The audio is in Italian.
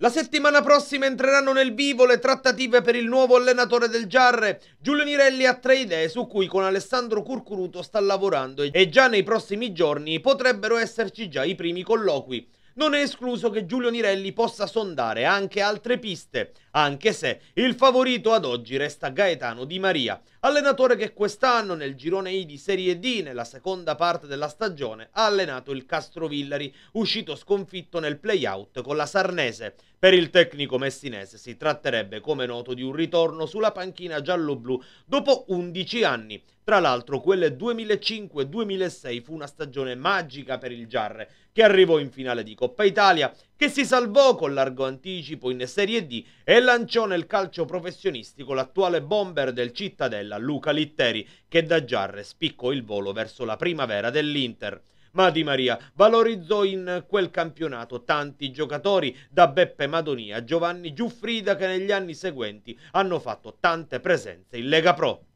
La settimana prossima entreranno nel vivo le trattative per il nuovo allenatore del Giarre. Giulio Nirelli ha tre idee su cui con Alessandro Curcuruto sta lavorando e già nei prossimi giorni potrebbero esserci già i primi colloqui non è escluso che Giulio Nirelli possa sondare anche altre piste, anche se il favorito ad oggi resta Gaetano Di Maria, allenatore che quest'anno nel girone I di Serie D, nella seconda parte della stagione, ha allenato il Castro Villari, uscito sconfitto nel playout con la Sarnese. Per il tecnico messinese si tratterebbe, come noto, di un ritorno sulla panchina giallo-blu dopo 11 anni, tra l'altro, quel 2005-2006 fu una stagione magica per il Giarre, che arrivò in finale di Coppa Italia, che si salvò con largo anticipo in Serie D e lanciò nel calcio professionistico l'attuale bomber del Cittadella, Luca Litteri, che da Giarre spiccò il volo verso la primavera dell'Inter. Ma Di Maria valorizzò in quel campionato tanti giocatori, da Beppe Madonia a Giovanni Giuffrida, che negli anni seguenti hanno fatto tante presenze in Lega Pro.